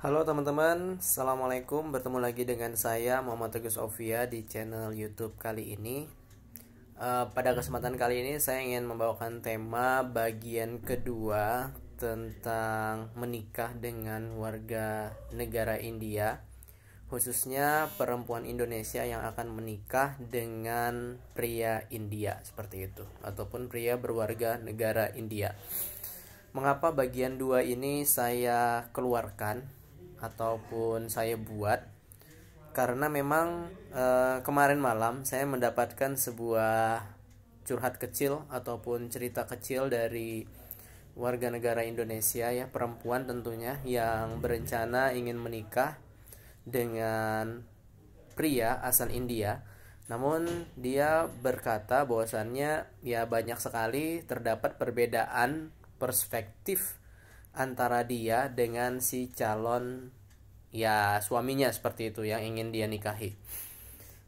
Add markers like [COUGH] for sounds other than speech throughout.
Halo teman-teman, Assalamualaikum Bertemu lagi dengan saya Muhammad Teguh Sofia di channel Youtube kali ini uh, Pada kesempatan kali ini saya ingin membawakan tema bagian kedua Tentang menikah dengan warga negara India Khususnya perempuan Indonesia yang akan menikah dengan pria India Seperti itu, ataupun pria berwarga negara India Mengapa bagian dua ini saya keluarkan? ataupun saya buat karena memang e, kemarin malam saya mendapatkan sebuah curhat kecil ataupun cerita kecil dari warga negara Indonesia ya perempuan tentunya yang berencana ingin menikah dengan pria asal India. Namun dia berkata bahwasannya ya banyak sekali terdapat perbedaan perspektif antara dia dengan si calon ya suaminya seperti itu yang ingin dia nikahi.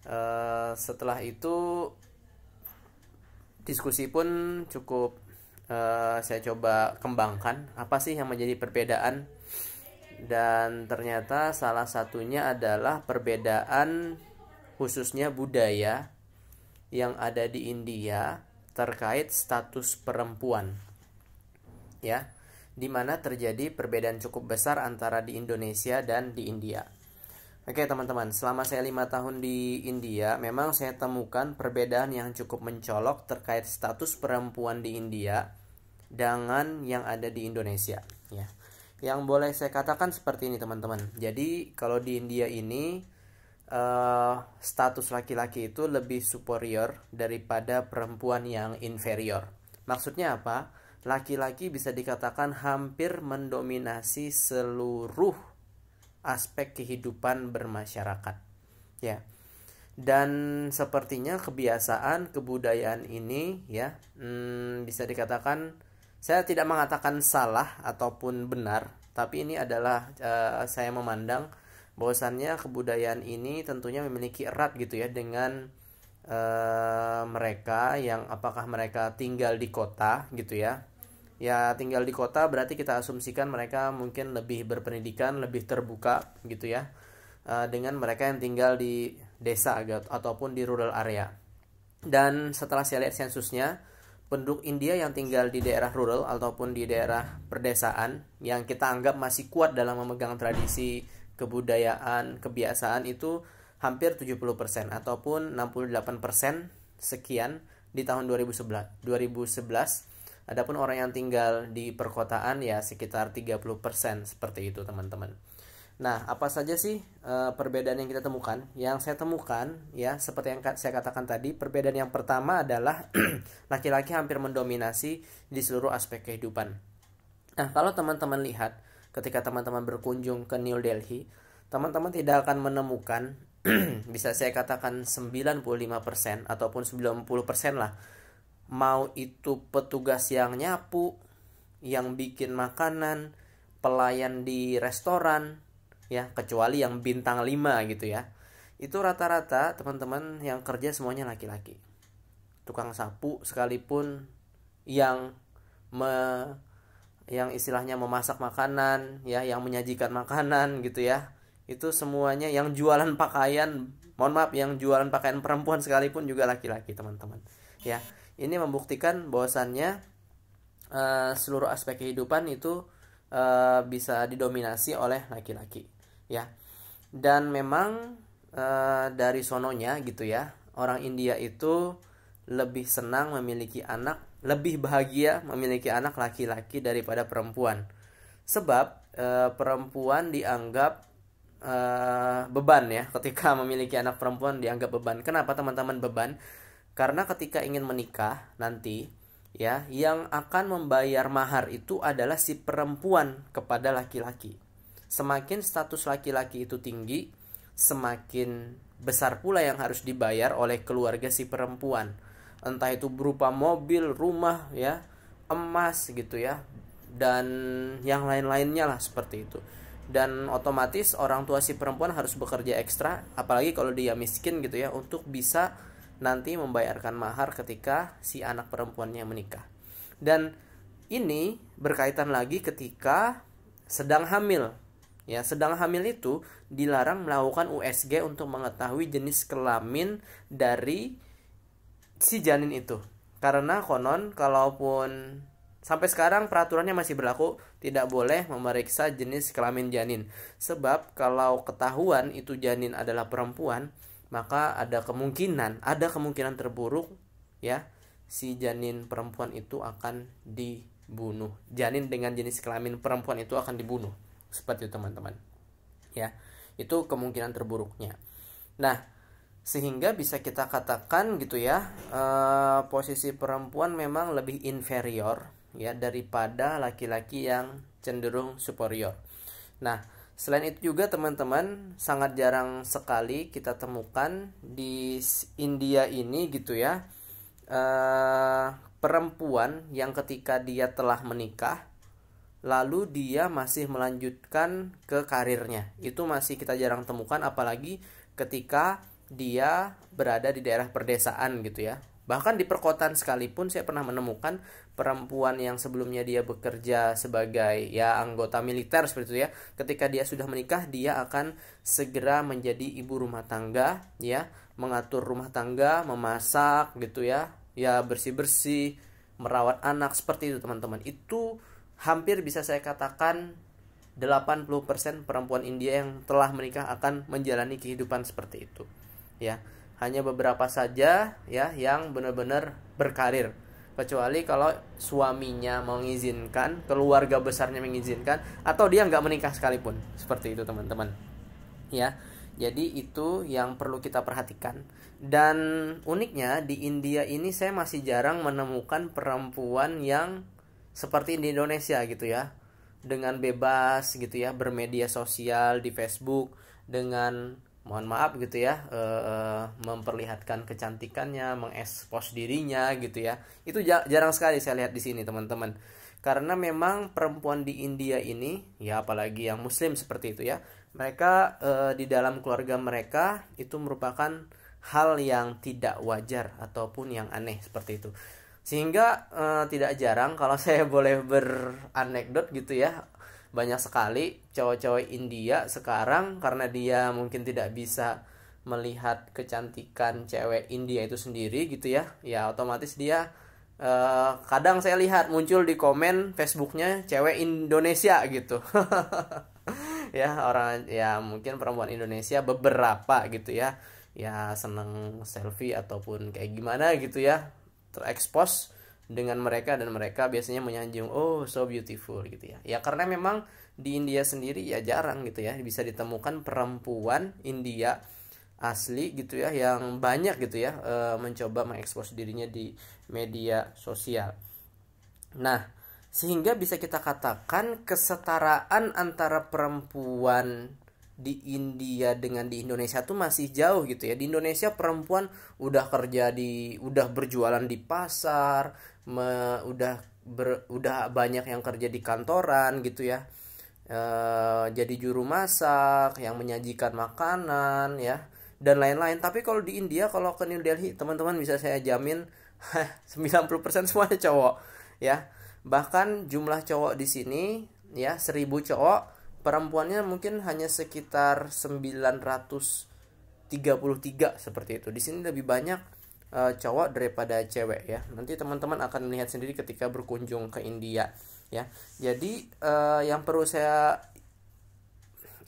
Uh, setelah itu diskusi pun cukup uh, saya coba kembangkan apa sih yang menjadi perbedaan dan ternyata salah satunya adalah perbedaan khususnya budaya yang ada di India terkait status perempuan ya di mana terjadi perbedaan cukup besar antara di Indonesia dan di India. Oke teman-teman, selama saya lima tahun di India, memang saya temukan perbedaan yang cukup mencolok terkait status perempuan di India dengan yang ada di Indonesia. Ya, yang boleh saya katakan seperti ini teman-teman. Jadi kalau di India ini uh, status laki-laki itu lebih superior daripada perempuan yang inferior. Maksudnya apa? laki-laki bisa dikatakan hampir mendominasi seluruh aspek kehidupan bermasyarakat. Ya. Dan sepertinya kebiasaan kebudayaan ini ya hmm, bisa dikatakan saya tidak mengatakan salah ataupun benar, tapi ini adalah uh, saya memandang bahwasannya kebudayaan ini tentunya memiliki erat gitu ya dengan uh, mereka yang apakah mereka tinggal di kota gitu ya ya tinggal di kota berarti kita asumsikan mereka mungkin lebih berpendidikan, lebih terbuka gitu ya eh, dengan mereka yang tinggal di desa ataupun di rural area. Dan setelah saya lihat sensusnya, penduduk India yang tinggal di daerah rural ataupun di daerah perdesaan yang kita anggap masih kuat dalam memegang tradisi kebudayaan, kebiasaan itu hampir 70% ataupun 68% sekian di tahun 2011. 2011 Adapun orang yang tinggal di perkotaan ya sekitar 30% seperti itu teman-teman. Nah, apa saja sih e, perbedaan yang kita temukan? Yang saya temukan ya seperti yang saya katakan tadi, perbedaan yang pertama adalah [CLEARS THROAT] laki-laki hampir mendominasi di seluruh aspek kehidupan. Nah, kalau teman-teman lihat ketika teman-teman berkunjung ke New Delhi, teman-teman tidak akan menemukan [CLEARS THROAT] bisa saya katakan 95% ataupun 90% lah mau itu petugas yang nyapu, yang bikin makanan, pelayan di restoran, ya, kecuali yang bintang 5 gitu ya. Itu rata-rata teman-teman yang kerja semuanya laki-laki. Tukang sapu sekalipun yang me yang istilahnya memasak makanan, ya, yang menyajikan makanan gitu ya. Itu semuanya yang jualan pakaian, mohon maaf, yang jualan pakaian perempuan sekalipun juga laki-laki, teman-teman. Ya ini membuktikan bahwasannya uh, seluruh aspek kehidupan itu uh, bisa didominasi oleh laki-laki ya dan memang uh, dari sononya gitu ya orang India itu lebih senang memiliki anak lebih bahagia memiliki anak laki-laki daripada perempuan sebab e, perempuan dianggap e, beban ya ketika [LAUGHS] memiliki anak perempuan dianggap beban kenapa teman-teman beban karena ketika ingin menikah nanti ya, yang akan membayar mahar itu adalah si perempuan kepada laki-laki. Semakin status laki-laki itu tinggi, semakin besar pula yang harus dibayar oleh keluarga si perempuan. Entah itu berupa mobil, rumah ya, emas gitu ya, dan yang lain-lainnya lah seperti itu dan otomatis orang tua si perempuan harus bekerja ekstra apalagi kalau dia miskin gitu ya untuk bisa nanti membayarkan mahar ketika si anak perempuannya menikah. Dan ini berkaitan lagi ketika sedang hamil. Ya, sedang hamil itu dilarang melakukan USG untuk mengetahui jenis kelamin dari si janin itu. Karena konon kalaupun sampai sekarang peraturannya masih berlaku tidak boleh memeriksa jenis kelamin janin. Sebab kalau ketahuan itu janin adalah perempuan, maka ada kemungkinan ada kemungkinan terburuk ya si janin perempuan itu akan dibunuh janin dengan jenis kelamin perempuan itu akan dibunuh seperti itu teman-teman ya itu kemungkinan terburuknya nah sehingga bisa kita katakan gitu ya e, posisi perempuan memang lebih inferior ya daripada laki-laki yang cenderung superior nah Selain itu juga teman-teman sangat jarang sekali kita temukan di India ini gitu ya eh, perempuan yang ketika dia telah menikah lalu dia masih melanjutkan ke karirnya itu masih kita jarang temukan apalagi ketika dia berada di daerah perdesaan gitu ya Bahkan di perkotaan sekalipun saya pernah menemukan perempuan yang sebelumnya dia bekerja sebagai ya anggota militer seperti itu ya. Ketika dia sudah menikah, dia akan segera menjadi ibu rumah tangga ya, mengatur rumah tangga, memasak gitu ya. Ya bersih-bersih, merawat anak seperti itu teman-teman. Itu hampir bisa saya katakan 80% perempuan India yang telah menikah akan menjalani kehidupan seperti itu. Ya hanya beberapa saja ya yang benar-benar berkarir kecuali kalau suaminya mengizinkan, keluarga besarnya mengizinkan, atau dia nggak menikah sekalipun. Seperti itu teman-teman. Ya, jadi itu yang perlu kita perhatikan. Dan uniknya di India ini saya masih jarang menemukan perempuan yang seperti di Indonesia gitu ya, dengan bebas gitu ya, bermedia sosial di Facebook dengan mohon maaf gitu ya e, e, memperlihatkan kecantikannya mengekspos dirinya gitu ya itu jarang sekali saya lihat di sini teman-teman karena memang perempuan di India ini ya apalagi yang muslim seperti itu ya mereka e, di dalam keluarga mereka itu merupakan hal yang tidak wajar ataupun yang aneh seperti itu sehingga e, tidak jarang kalau [LAUGHS] saya boleh beranekdot gitu ya banyak sekali cowok-cowok India sekarang karena dia mungkin tidak bisa melihat kecantikan cewek India itu sendiri gitu ya ya otomatis dia eh, kadang saya lihat muncul di komen Facebooknya cewek Indonesia gitu [LAUGHS] ya orang ya mungkin perempuan Indonesia beberapa gitu ya ya seneng selfie ataupun kayak gimana gitu ya terekspos dengan mereka dan mereka biasanya menyanjung oh so beautiful gitu ya ya karena memang di India sendiri ya jarang gitu ya bisa ditemukan perempuan India asli gitu ya yang banyak gitu ya e, mencoba mengekspos dirinya di media sosial nah sehingga bisa kita katakan kesetaraan antara perempuan di India dengan di Indonesia tuh masih jauh gitu ya. Di Indonesia perempuan udah kerja di udah berjualan di pasar, me, udah ber, udah banyak yang kerja di kantoran gitu ya. E, jadi juru masak, yang menyajikan makanan ya dan lain-lain. Tapi kalau di India kalau ke New Delhi, teman-teman bisa saya jamin 90% [LAUGHS] semuanya cowok ya. Bahkan jumlah cowok di sini ya 1000 cowok perempuannya mungkin hanya sekitar 933 seperti itu. Di sini lebih banyak uh, cowok daripada cewek ya. Nanti teman-teman akan melihat sendiri ketika berkunjung ke India ya. Jadi uh, yang perlu saya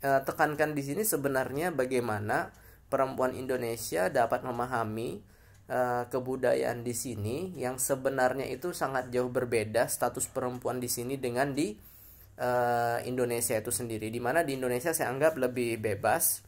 uh, tekankan di sini sebenarnya bagaimana perempuan Indonesia dapat memahami uh, kebudayaan di sini yang sebenarnya itu sangat jauh berbeda status perempuan di sini dengan di uh, Indonesia itu sendiri di mana di Indonesia saya anggap lebih bebas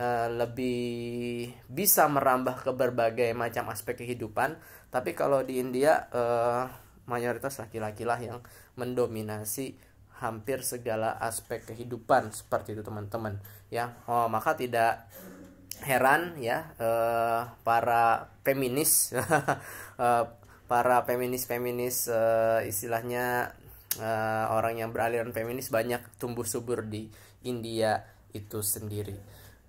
uh, lebih bisa merambah ke berbagai macam aspek kehidupan tapi kalau di India uh, mayoritas laki-laki lah yang mendominasi hampir segala aspek kehidupan seperti itu teman-teman ya oh maka tidak heran ya uh, para feminis uh, [LAUGHS] para feminis-feminis uh, istilahnya uh, orang yang beraliran feminis banyak tumbuh subur di India itu sendiri.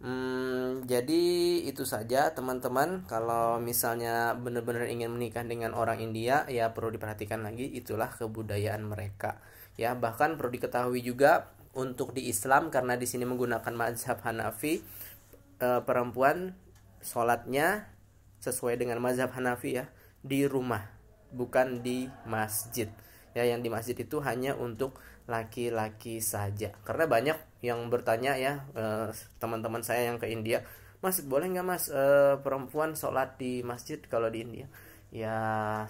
Hmm, jadi itu saja teman-teman kalau misalnya benar-benar ingin menikah dengan orang India ya perlu diperhatikan lagi itulah kebudayaan mereka ya bahkan perlu diketahui juga untuk di Islam karena di sini menggunakan mazhab Hanafi e, perempuan sholatnya sesuai dengan mazhab Hanafi ya di rumah bukan di masjid ya yang di masjid itu hanya untuk laki-laki saja karena banyak yang bertanya ya eh, teman-teman saya yang ke India mas boleh nggak mas eh, perempuan sholat di masjid kalau di India ya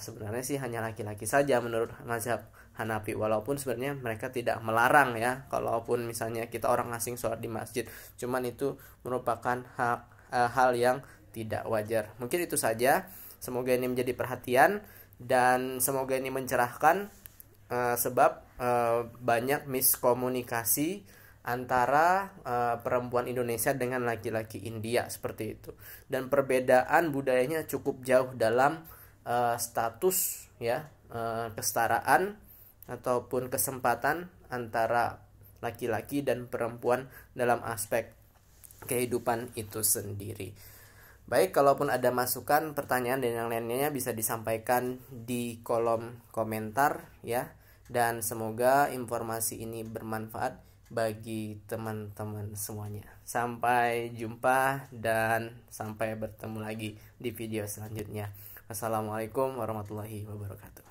sebenarnya sih hanya laki-laki saja menurut mazhab Hanafi walaupun sebenarnya mereka tidak melarang ya kalaupun misalnya kita orang asing sholat di masjid cuman itu merupakan hak eh, hal yang tidak wajar mungkin itu saja semoga ini menjadi perhatian dan semoga ini mencerahkan uh, sebab uh, banyak miskomunikasi antara uh, perempuan Indonesia dengan laki-laki India seperti itu dan perbedaan budayanya cukup jauh dalam uh, status ya uh, kesetaraan ataupun kesempatan antara laki-laki dan perempuan dalam aspek kehidupan itu sendiri. Baik, kalaupun ada masukan, pertanyaan dan yang lainnya bisa disampaikan di kolom komentar ya. Dan semoga informasi ini bermanfaat bagi teman-teman semuanya. Sampai jumpa dan sampai bertemu lagi di video selanjutnya. Wassalamualaikum warahmatullahi wabarakatuh.